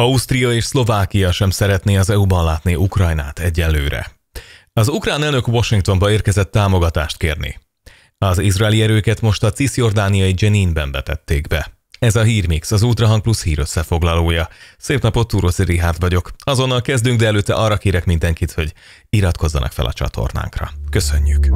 Ausztria és Szlovákia sem szeretné az EU-ban látni Ukrajnát egyelőre. Az ukrán elnök Washingtonba érkezett támogatást kérni. Az izraeli erőket most a cisjordániai Jeninben betették be. Ez a Hírmix, az Ultrahang Plus hír összefoglalója. Szép napot, Túroszi Rihárd vagyok. Azonnal kezdünk, de előtte arra kérek mindenkit, hogy iratkozzanak fel a csatornánkra. Köszönjük!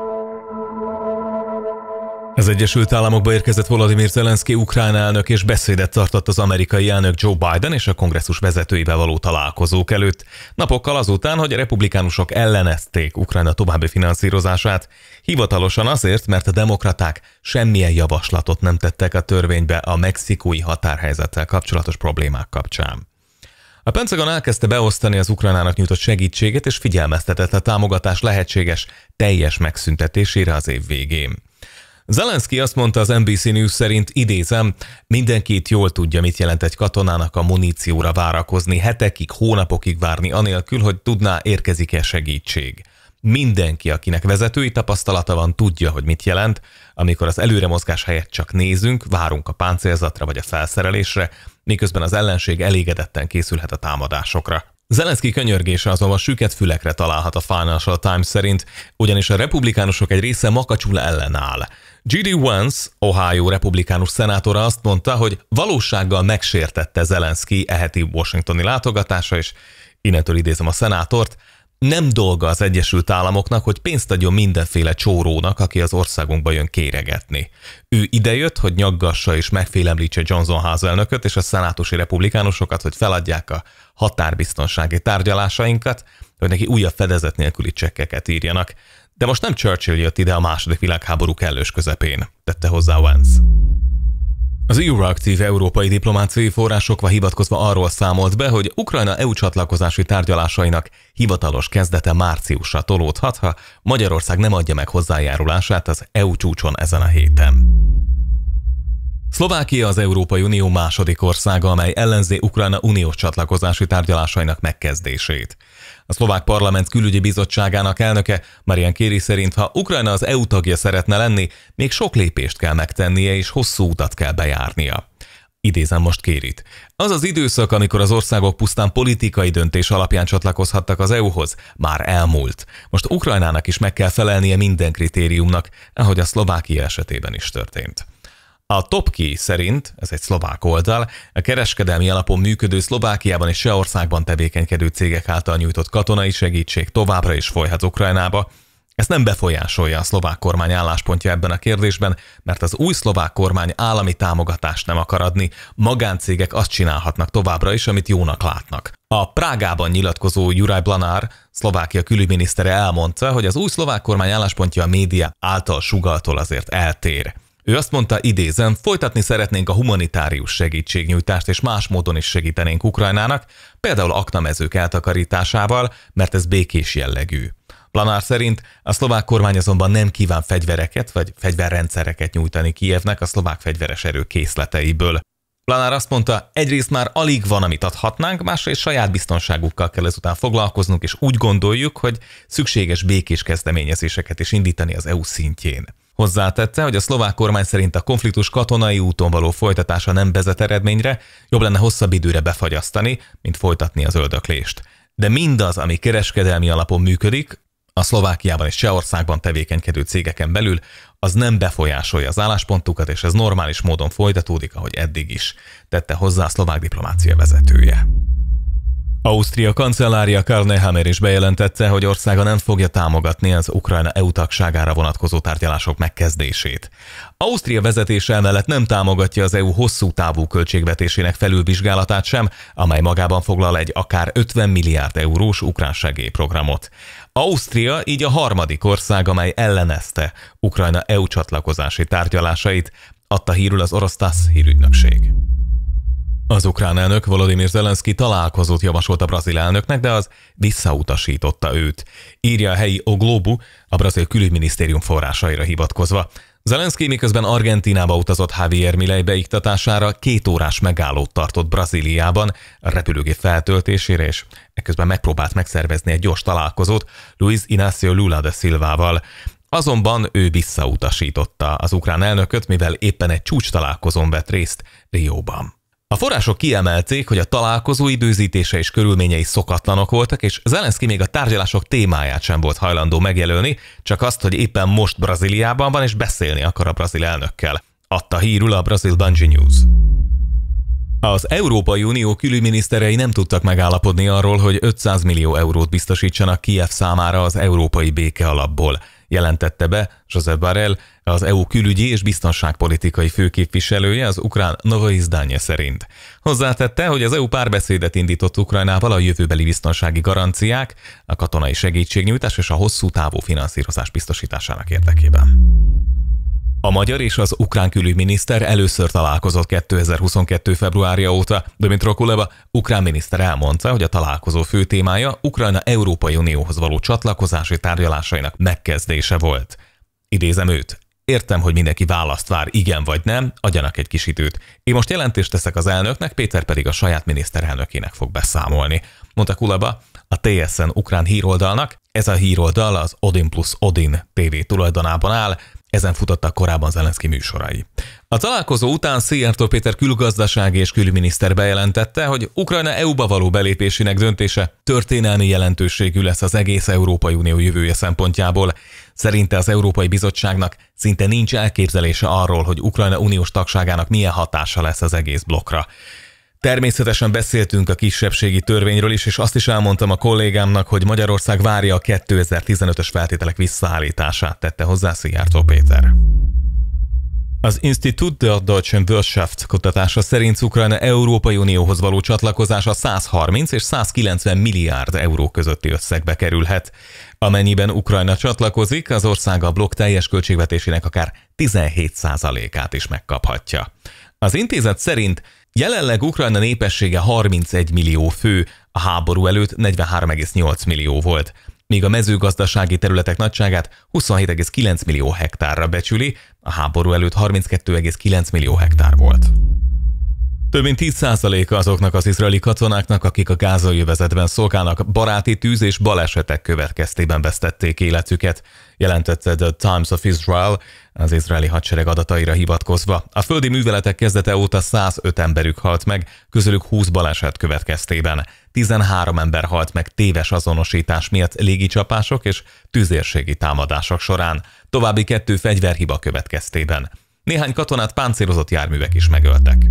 Az Egyesült Államokba érkezett Volodymyr Zelenszky ukrán elnök és beszédet tartott az amerikai elnök Joe Biden és a kongresszus vezetőivel való találkozók előtt, napokkal azután, hogy a republikánusok ellenezték Ukrajna további finanszírozását, hivatalosan azért, mert a demokraták semmilyen javaslatot nem tettek a törvénybe a mexikói határhelyzettel kapcsolatos problémák kapcsán. A Pentagon elkezdte beosztani az Ukrajnának nyújtott segítséget, és figyelmeztetett a támogatás lehetséges teljes megszüntetésére az év végén. Zelenszky azt mondta az NBC News szerint, idézem, mindenkit jól tudja, mit jelent egy katonának a munícióra várakozni, hetekig, hónapokig várni, anélkül, hogy tudná, érkezik-e segítség. Mindenki, akinek vezetői tapasztalata van, tudja, hogy mit jelent, amikor az előremozgás helyett csak nézünk, várunk a páncélzatra vagy a felszerelésre, miközben az ellenség elégedetten készülhet a támadásokra. Zelenszky könyörgése azonban süket fülekre találhat a Financial Times szerint, ugyanis a republikánusok egy része makacsul ellenáll. G.D. Wentz, Ohio republikánus szenátora azt mondta, hogy valósággal megsértette Zelenszky eheti washingtoni látogatása, és innentől idézem a szenátort, nem dolga az Egyesült Államoknak, hogy pénzt adjon mindenféle csórónak, aki az országunkba jön kéregetni. Ő idejött, hogy nyaggassa és megfélemlítse Johnson házelnököt és a szenátusi republikánusokat, hogy feladják a határbiztonsági tárgyalásainkat, hogy neki újabb fedezet nélküli csekkeket írjanak. De most nem Churchill jött ide a második világháború kellős közepén, tette hozzá Vance. Az eu aktív európai diplomáciai forrásokva hivatkozva arról számolt be, hogy Ukrajna EU csatlakozási tárgyalásainak hivatalos kezdete márciusra tolódhat, ha Magyarország nem adja meg hozzájárulását az EU csúcson ezen a héten. Szlovákia az Európai Unió második országa, amely ellenzi Ukrajna uniós csatlakozási tárgyalásainak megkezdését. A szlovák parlament külügyi bizottságának elnöke Marian Kéri szerint, ha Ukrajna az EU tagja szeretne lenni, még sok lépést kell megtennie és hosszú utat kell bejárnia. Idézem most Kérit. Az az időszak, amikor az országok pusztán politikai döntés alapján csatlakozhattak az EU-hoz, már elmúlt. Most Ukrajnának is meg kell felelnie minden kritériumnak, ahogy a Szlovákia esetében is történt. A Topki szerint, ez egy szlovák oldal, a kereskedelmi alapon működő Szlovákiában és Seországban tevékenykedő cégek által nyújtott katonai segítség továbbra is folyhat Ukrajnába. Ez nem befolyásolja a szlovák kormány álláspontja ebben a kérdésben, mert az új szlovák kormány állami támogatást nem akar adni, magáncégek azt csinálhatnak továbbra is, amit jónak látnak. A Prágában nyilatkozó Juraj Blanár, Szlovákia külügyminisztere elmondta, hogy az új szlovák kormány álláspontja a média által sugaltól azért eltér. Ő azt mondta, idézem, folytatni szeretnénk a humanitárius segítségnyújtást, és más módon is segítenénk Ukrajnának, például aknamezők eltakarításával, mert ez békés jellegű. Planár szerint a szlovák kormány azonban nem kíván fegyvereket vagy fegyverrendszereket nyújtani Kijevnek a szlovák fegyveres erő készleteiből. Planár azt mondta, egyrészt már alig van, amit adhatnánk, másrészt saját biztonságukkal kell ezután foglalkoznunk, és úgy gondoljuk, hogy szükséges békés kezdeményezéseket is indítani az EU szintjén. Hozzátette, hogy a szlovák kormány szerint a konfliktus katonai úton való folytatása nem vezet eredményre, jobb lenne hosszabb időre befagyasztani, mint folytatni az öldöklést. De mindaz, ami kereskedelmi alapon működik, a Szlovákiában és Csehországban tevékenykedő cégeken belül, az nem befolyásolja az álláspontukat, és ez normális módon folytatódik, ahogy eddig is, tette hozzá a szlovák diplomácia vezetője. Ausztria kancellária Karl Nehammer is bejelentette, hogy országa nem fogja támogatni az Ukrajna EU tagságára vonatkozó tárgyalások megkezdését. Ausztria vezetése emellett nem támogatja az EU hosszú távú költségvetésének felülvizsgálatát sem, amely magában foglal egy akár 50 milliárd eurós ukrán segélyprogramot. Ausztria így a harmadik ország, amely ellenezte Ukrajna EU csatlakozási tárgyalásait, adta hírül az orosz TASZ hírügynökség. Az ukrán elnök Volodymyr Zelenszky találkozót javasolt a brazil elnöknek, de az visszautasította őt. Írja a helyi O Globo, a brazil külügyminisztérium forrásaira hivatkozva. Zelenszky miközben Argentinába utazott Javier Milei beiktatására két órás megállót tartott Brazíliában a repülőgép feltöltésére, és ekközben megpróbált megszervezni egy gyors találkozót Luis Inácio Lula de Silvával. Azonban ő visszautasította az ukrán elnököt, mivel éppen egy csúcs találkozón vett részt Rióban. A források kiemelték, hogy a találkozó időzítése és körülményei szokatlanok voltak, és Zelenszky még a tárgyalások témáját sem volt hajlandó megjelölni, csak azt, hogy éppen most Brazíliában van és beszélni akar a brazil elnökkel. Adta hírül a Brazil Bungie News. Az Európai Unió külügyminiszterei nem tudtak megállapodni arról, hogy 500 millió eurót biztosítsanak Kiev számára az európai béke alapból – jelentette be Josep Barrel, az EU külügyi és biztonságpolitikai főképviselője az ukrán Novoizdánya szerint. Hozzátette, hogy az EU párbeszédet indított Ukrajnával a jövőbeli biztonsági garanciák, a katonai segítségnyújtás és a hosszú távú finanszírozás biztosításának érdekében. A magyar és az ukrán külügyminiszter először találkozott 2022. februárja óta. Dmitro Kuleba, ukrán miniszter elmondta, hogy a találkozó fő témája Ukrajna Európai Unióhoz való csatlakozási tárgyalásainak megkezdése volt. Idézem őt. Értem, hogy mindenki választ vár, igen vagy nem, adjanak egy kis időt. Én most jelentést teszek az elnöknek, Péter pedig a saját miniszterelnökének fog beszámolni. Mondta Kuleba a TSN ukrán híroldalnak, ez a híroldal az Odin plus Odin TV tulajdonában áll, ezen futottak korábban Zelenszky műsorai. A találkozó után Szijjártó Péter külgazdasági és külügyminiszter bejelentette, hogy Ukrajna EU-ba való belépésének döntése történelmi jelentőségű lesz az egész Európai Unió jövője szempontjából. Szerinte az Európai Bizottságnak szinte nincs elképzelése arról, hogy Ukrajna uniós tagságának milyen hatása lesz az egész blokkra. Természetesen beszéltünk a kisebbségi törvényről is, és azt is elmondtam a kollégámnak, hogy Magyarország várja a 2015-ös feltételek visszaállítását, tette hozzá Szijjártó Péter. Az Institut der Deutschen Wirtschaft kutatása szerint Ukrajna Európai Unióhoz való csatlakozása 130 és 190 milliárd euró közötti összegbe kerülhet. Amennyiben Ukrajna csatlakozik, az ország a blokk teljes költségvetésének akár 17%-át is megkaphatja. Az intézet szerint Jelenleg Ukrajna népessége 31 millió fő, a háború előtt 43,8 millió volt, míg a mezőgazdasági területek nagyságát 27,9 millió hektárra becsüli, a háború előtt 32,9 millió hektár volt. Több mint 10%-a azoknak az izraeli katonáknak, akik a gázai övezetben szolgálnak, baráti tűz és balesetek következtében vesztették életüket, jelentette The Times of Israel az izraeli hadsereg adataira hivatkozva. A földi műveletek kezdete óta 105 emberük halt meg, közülük 20 baleset következtében. 13 ember halt meg téves azonosítás miatt légicsapások és tüzérségi támadások során, további kettő fegyverhiba következtében. Néhány katonát páncélozott járművek is megöltek.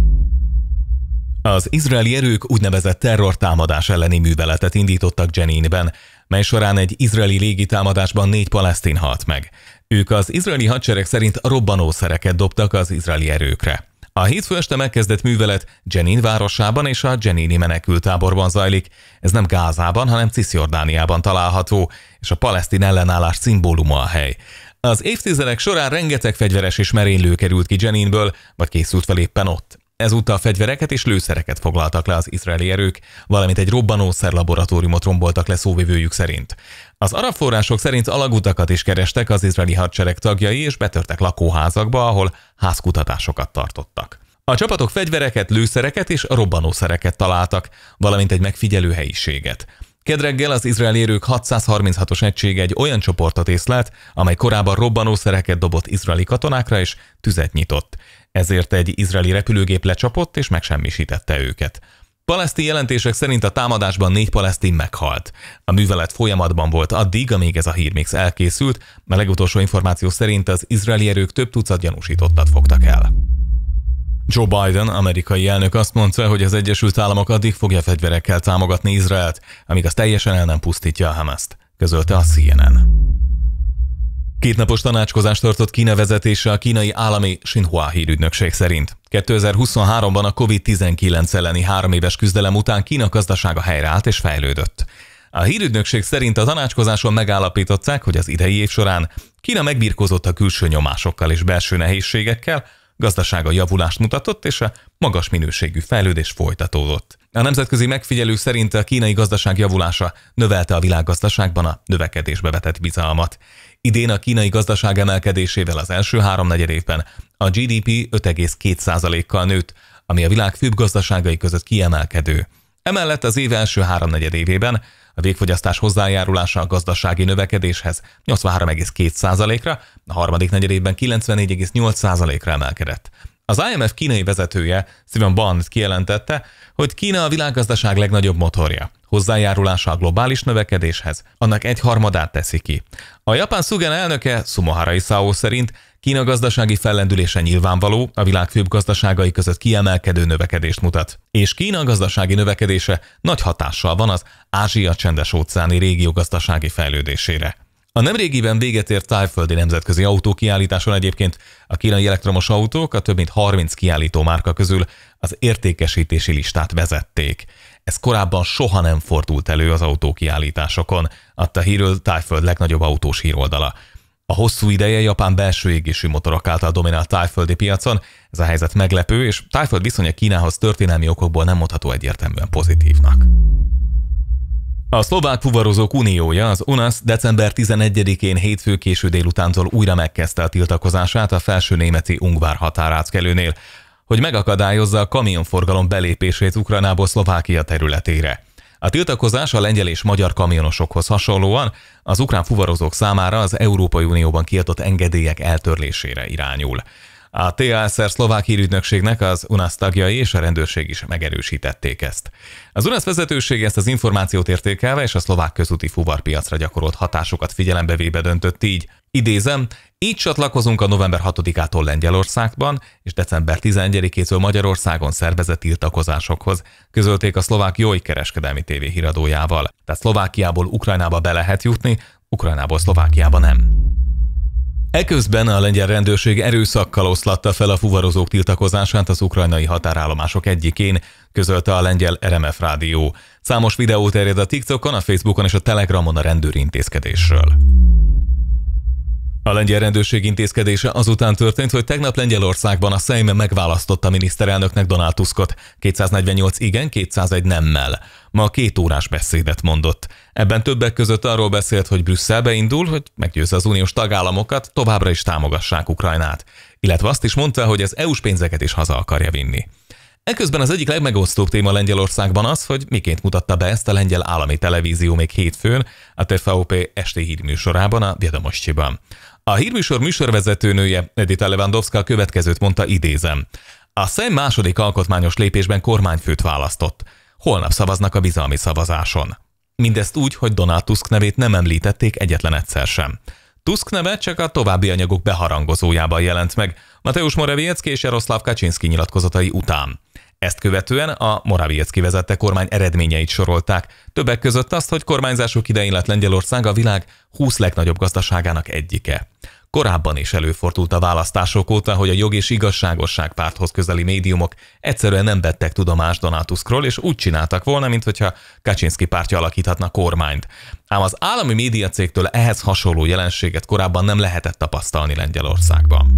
Az izraeli erők úgynevezett terrortámadás elleni műveletet indítottak Jeninben, mely során egy izraeli légitámadásban négy palesztin halt meg. Ők az izraeli hadsereg szerint robbanószereket dobtak az izraeli erőkre. A hétfő este megkezdett művelet Jenin városában és a Jenini menekültáborban zajlik. Ez nem Gázában, hanem Cisjordániában található, és a palesztin ellenállás szimbóluma a hely. Az évtizedek során rengeteg fegyveres és merénylő került ki Jeninből, vagy készült fel éppen ott. Ezúttal fegyvereket és lőszereket foglaltak le az izraeli erők, valamint egy robbanószer laboratóriumot romboltak le szóvivőjük szerint. Az arab források szerint alagutakat is kerestek az izraeli hadsereg tagjai, és betörtek lakóházakba, ahol házkutatásokat tartottak. A csapatok fegyvereket, lőszereket és robbanószereket találtak, valamint egy megfigyelő helyiséget. Kedreggel az izraeli erők 636-os egység egy olyan csoportot észlelt, amely korábban robbanószereket dobott izraeli katonákra és tüzet nyitott ezért egy izraeli repülőgép lecsapott és megsemmisítette őket. Palesztin jelentések szerint a támadásban négy palesztin meghalt. A művelet folyamatban volt addig, amíg ez a hírmix elkészült, a legutolsó információ szerint az izraeli erők több tucat gyanúsítottat fogtak el. Joe Biden, amerikai elnök azt mondta, hogy az Egyesült Államok addig fogja fegyverekkel támogatni Izraelt, amíg az teljesen el nem pusztítja a Hamaszt, közölte a CNN. Kétnapos tanácskozást tartott Kína vezetése a kínai állami Xinhua hírügynökség szerint. 2023-ban a COVID-19 elleni három éves küzdelem után Kína gazdasága helyreállt és fejlődött. A hírügynökség szerint a tanácskozáson megállapították, hogy az idei év során Kína megbirkózott a külső nyomásokkal és belső nehézségekkel, gazdasága javulást mutatott, és a magas minőségű fejlődés folytatódott. A nemzetközi megfigyelők szerint a kínai gazdaság javulása növelte a világgazdaságban a növekedésbe vetett bizalmat. Idén a kínai gazdaság emelkedésével az első háromnegyed évben a GDP 5,2%-kal nőtt, ami a világ főbb gazdaságai között kiemelkedő. Emellett az év első háromnegyed évében a végfogyasztás hozzájárulása a gazdasági növekedéshez 83,2%-ra, a harmadik negyedévben 94,8%-ra emelkedett. Az IMF kínai vezetője, Steven Barnes kijelentette, hogy Kína a világgazdaság legnagyobb motorja. Hozzájárulása a globális növekedéshez, annak egy harmadát teszi ki. A japán Sugen elnöke Sumohara Isao szerint Kína gazdasági fellendülése nyilvánvaló, a világ főbb gazdaságai között kiemelkedő növekedést mutat. És Kína gazdasági növekedése nagy hatással van az Ázsia-csendes-óceáni régió gazdasági fejlődésére. A nemrégiben véget ért tájföldi nemzetközi autókiállításon egyébként a kínai elektromos autók a több mint 30 kiállító márka közül az értékesítési listát vezették. Ez korábban soha nem fordult elő az autókiállításokon, adta hírül Tájföld legnagyobb autós híroldala. A hosszú ideje Japán belső égésű motorok által dominált tájföldi piacon ez a helyzet meglepő, és tájföld viszonya Kínához történelmi okokból nem mondható egyértelműen pozitívnak. A szlovák fuvarozók uniója, az UNAS december 11-én hétfő késő délutántól újra megkezdte a tiltakozását a felső németi Ungvár határátkelőnél, hogy megakadályozza a kamionforgalom belépését Ukrajnából Szlovákia területére. A tiltakozás a lengyel és magyar kamionosokhoz hasonlóan az ukrán fuvarozók számára az Európai Unióban kiadott engedélyek eltörlésére irányul. A TASR szlovák hírügynökségnek az UNASZ tagjai és a rendőrség is megerősítették ezt. Az UNASZ vezetőség ezt az információt értékelve és a szlovák közúti fuvarpiacra gyakorolt hatásokat figyelembe véve döntött így. Idézem, így csatlakozunk a november 6-ától Lengyelországban és december 11-től Magyarországon szervezett tiltakozásokhoz, közölték a szlovák Jói kereskedelmi tévé híradójával. Tehát Szlovákiából Ukrajnába be lehet jutni, Ukrajnából Szlovákiába nem. Eközben a lengyel rendőrség erőszakkal oszlatta fel a fuvarozók tiltakozását az ukrajnai határállomások egyikén, közölte a lengyel RMF rádió. Számos videó terjed a TikTokon, a Facebookon és a Telegramon a rendőri intézkedésről. A lengyel rendőrség intézkedése azután történt, hogy tegnap Lengyelországban a Szejme megválasztotta miniszterelnöknek Donald Tuskot. 248 igen, 201 nemmel. Ma két órás beszédet mondott. Ebben többek között arról beszélt, hogy Brüsszelbe indul, hogy meggyőzze az uniós tagállamokat, továbbra is támogassák Ukrajnát. Illetve azt is mondta, hogy az EU-s pénzeket is haza akarja vinni. Eközben az egyik legmegosztóbb téma Lengyelországban az, hogy miként mutatta be ezt a lengyel állami televízió még hétfőn a TVOP esti hírműsorában, a Viedomosztyiban. A hírműsor műsorvezetőnője Edita Lewandowska a következőt mondta idézem. A szem második alkotmányos lépésben kormányfőt választott. Holnap szavaznak a bizalmi szavazáson. Mindezt úgy, hogy Donald Tusk nevét nem említették egyetlen egyszer sem. Tusk neve csak a további anyagok beharangozójában jelent meg, Mateusz Morawiecki és Jaroszláv Kaczynszki nyilatkozatai után. Ezt követően a Morawiecki vezette kormány eredményeit sorolták, többek között azt, hogy kormányzásuk idején lett Lengyelország a világ 20 legnagyobb gazdaságának egyike. Korábban is előfordult a választások óta, hogy a jog és igazságosság párthoz közeli médiumok egyszerűen nem vettek tudomást Donátuszkról, és úgy csináltak volna, mintha Kaczynszki pártja alakíthatna kormányt. Ám az állami médiacégtől ehhez hasonló jelenséget korábban nem lehetett tapasztalni Lengyelországban.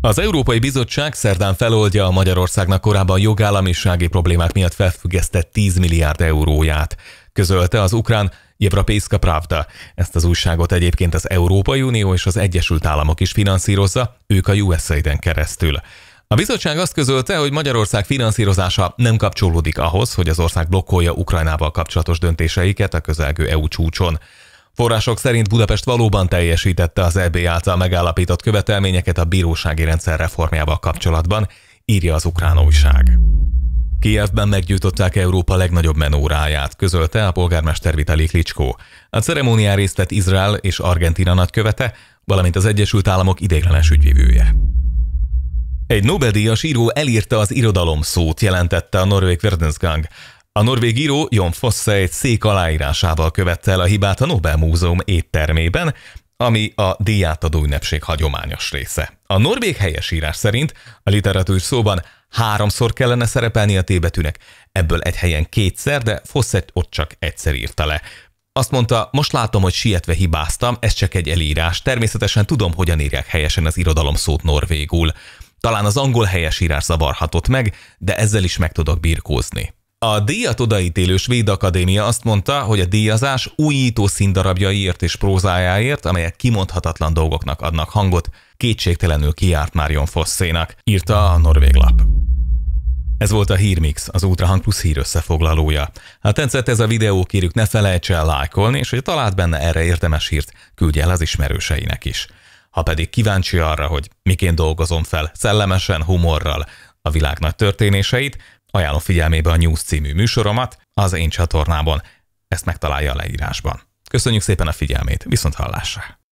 Az Európai Bizottság szerdán feloldja a Magyarországnak korábban jogállamisági problémák miatt felfüggesztett 10 milliárd euróját, közölte az ukrán Jevrapészka Pravda. Ezt az újságot egyébként az Európai Unió és az Egyesült Államok is finanszírozza, ők a USAID-en keresztül. A bizottság azt közölte, hogy Magyarország finanszírozása nem kapcsolódik ahhoz, hogy az ország blokkolja Ukrajnával kapcsolatos döntéseiket a közelgő EU csúcson. Források szerint Budapest valóban teljesítette az EB által megállapított követelményeket a bírósági rendszer reformjával kapcsolatban, írja az ukrán újság. Kijevben meggyújtották Európa legnagyobb menóráját, közölte a polgármester Vitali Klicskó. A ceremónián részt vett Izrael és Argentina nagykövete, valamint az Egyesült Államok idéglenes ügyvivője. Egy Nobel-díjas író elírta az irodalom szót, jelentette a norvég Verdensgang. A norvég író Jon Fosse egy szék aláírásával követte el a hibát a Nobel Múzeum éttermében, ami a díjátadó ünnepség hagyományos része. A norvég helyesírás szerint a literatúr szóban háromszor kellene szerepelni a tébetűnek, ebből egy helyen kétszer, de Fosset ott csak egyszer írta le. Azt mondta, most látom, hogy sietve hibáztam, ez csak egy elírás, természetesen tudom, hogyan írják helyesen az irodalom szót norvégul. Talán az angol helyesírás zavarhatott meg, de ezzel is meg tudok birkózni. A díjat odaítélő Svéd Akadémia azt mondta, hogy a díjazás újító színdarabjaiért és prózájáért, amelyek kimondhatatlan dolgoknak adnak hangot, kétségtelenül kiárt Jon Fosszénak, írta a Norvég lap. Ez volt a Hírmix, az Ultrahang Plus hír összefoglalója. Ha tetszett ez a videó, kérjük ne felejts el lájkolni, és hogy talált benne erre érdemes hírt, küldj el az ismerőseinek is. Ha pedig kíváncsi arra, hogy miként dolgozom fel szellemesen, humorral a világ nagy történéseit, Ajánlom figyelmébe a News című műsoromat az én csatornában. Ezt megtalálja a leírásban. Köszönjük szépen a figyelmét, viszont hallásra!